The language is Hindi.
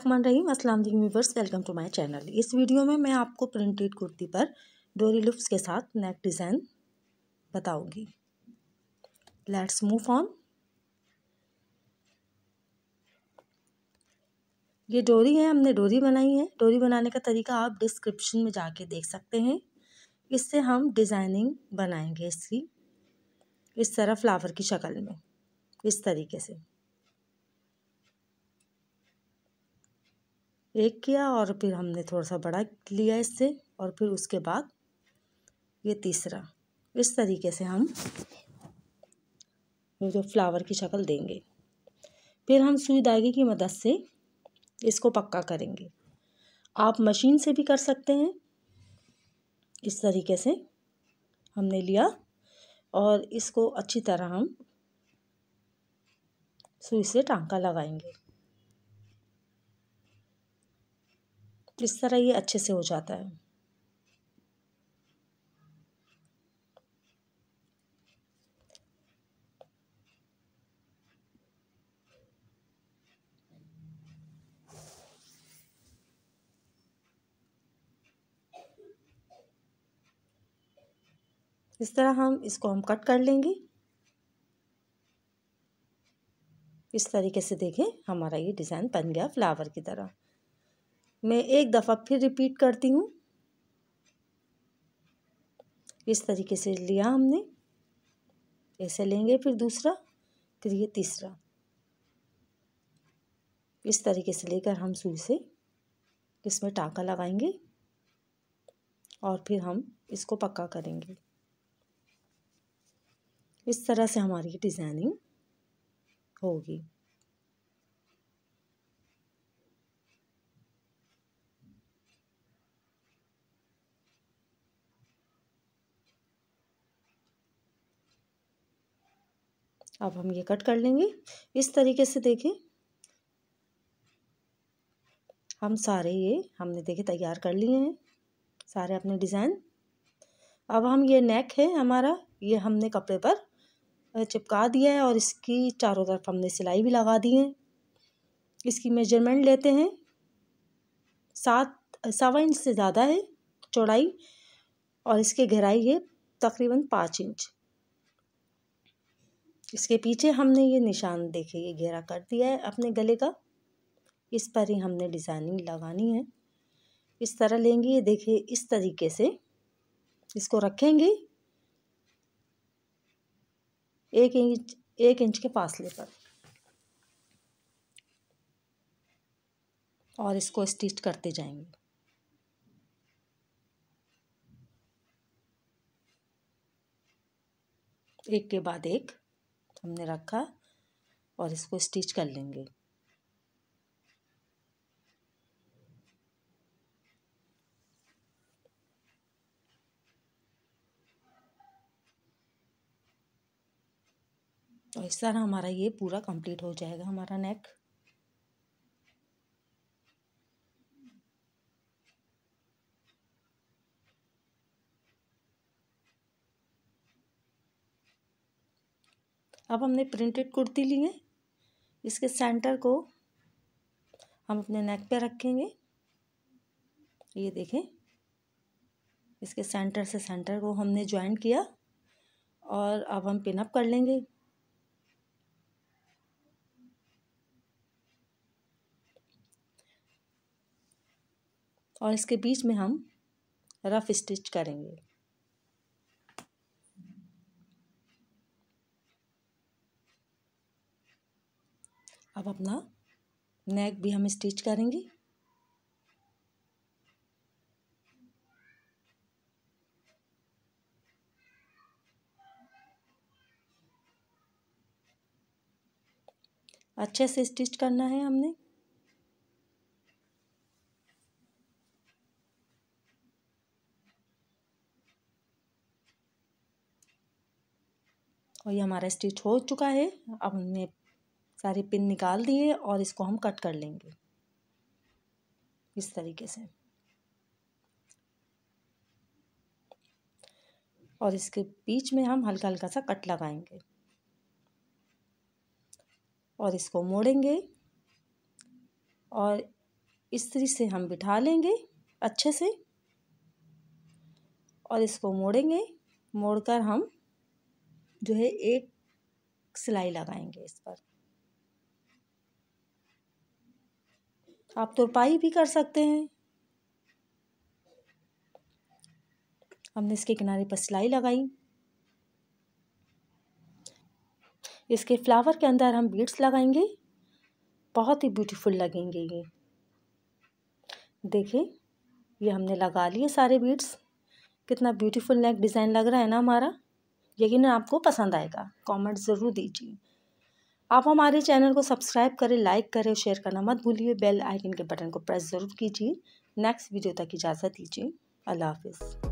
रहमान रहीम अस्सलाम वालेकुम viewers welcome to my channel इस वीडियो में मैं आपको प्रिंटेड कुर्ती पर डोरी लुप्स के साथ नेक डिज़ाइन बताऊंगी लेट्स मूव ऑन ये डोरी है हमने डोरी बनाई है डोरी बनाने का तरीका आप डिस्क्रिप्शन में जाके देख सकते हैं इससे हम डिज़ाइनिंग बनाएंगे इसकी इस तरह फ्लावर की शक्ल में इस तरीके से एक किया और फिर हमने थोड़ा सा बड़ा लिया इससे और फिर उसके बाद ये तीसरा इस तरीके से हम जो फ्लावर की शक्ल देंगे फिर हम सुई धागे की मदद से इसको पक्का करेंगे आप मशीन से भी कर सकते हैं इस तरीके से हमने लिया और इसको अच्छी तरह हम सुई से टांका लगाएंगे तो इस तरह ये अच्छे से हो जाता है इस तरह हम इसको हम कट कर लेंगे इस तरीके से देखें हमारा ये डिज़ाइन बन गया फ्लावर की तरह मैं एक दफ़ा फिर रिपीट करती हूँ इस तरीके से लिया हमने ऐसे लेंगे फिर दूसरा फिर ये तीसरा इस तरीके से लेकर हम सुई से इसमें टाँका लगाएंगे और फिर हम इसको पक्का करेंगे इस तरह से हमारी डिज़ाइनिंग होगी अब हम ये कट कर लेंगे इस तरीके से देखें हम सारे ये हमने देखे तैयार कर लिए हैं सारे अपने डिज़ाइन अब हम ये नेक है हमारा ये हमने कपड़े पर चिपका दिया है और इसकी चारों तरफ हमने सिलाई भी लगा दी है इसकी मेजरमेंट लेते हैं सात सवा इंच से ज़्यादा है चौड़ाई और इसकी गहराई है तकरीबन पाँच इंच इसके पीछे हमने ये निशान देखे ये घेरा कर दिया है अपने गले का इस पर ही हमने डिज़ाइनिंग लगानी है इस तरह लेंगे ये देखिए इस तरीके से इसको रखेंगे एक इंच एक इंच के फासले पर और इसको स्टिच करते जाएंगे एक के बाद एक हमने रखा और इसको स्टिच कर लेंगे और इस तरह हमारा ये पूरा कंप्लीट हो जाएगा हमारा नेक अब हमने प्रिंटेड कुर्ती ली है इसके सेंटर को हम अपने नेक पे रखेंगे ये देखें इसके सेंटर से सेंटर को हमने ज्वाइन किया और अब हम पिनअप कर लेंगे और इसके बीच में हम रफ स्टिच करेंगे अब अपना नेक भी हम स्टिच करेंगे अच्छे से स्टिच करना है हमने और ये हमारा स्टिच हो चुका है अब हमने सारे पिन निकाल दिए और इसको हम कट कर लेंगे इस तरीके से और इसके बीच में हम हल्का हल्का सा कट लगाएंगे और इसको मोड़ेंगे और इस तरीके से हम बिठा लेंगे अच्छे से और इसको मोड़ेंगे मोड़कर हम जो है एक सिलाई लगाएंगे इस पर आप तुरपाई तो भी कर सकते हैं हमने इसके किनारे पर सिलाई लगाई इसके फ्लावर के अंदर हम बीड्स लगाएंगे बहुत ही ब्यूटीफुल लगेंगे ये देखिए ये हमने लगा लिए सारे बीड्स कितना ब्यूटीफुल नेक डिज़ाइन लग रहा है ना हमारा यकीन आपको पसंद आएगा कमेंट ज़रूर दीजिए आप हमारे चैनल को सब्सक्राइब करें लाइक करें शेयर करना मत भूलिए बेल आइकन के बटन को प्रेस ज़रूर कीजिए नेक्स्ट वीडियो तक इजाज़त दीजिए अल्लाह हाफिज़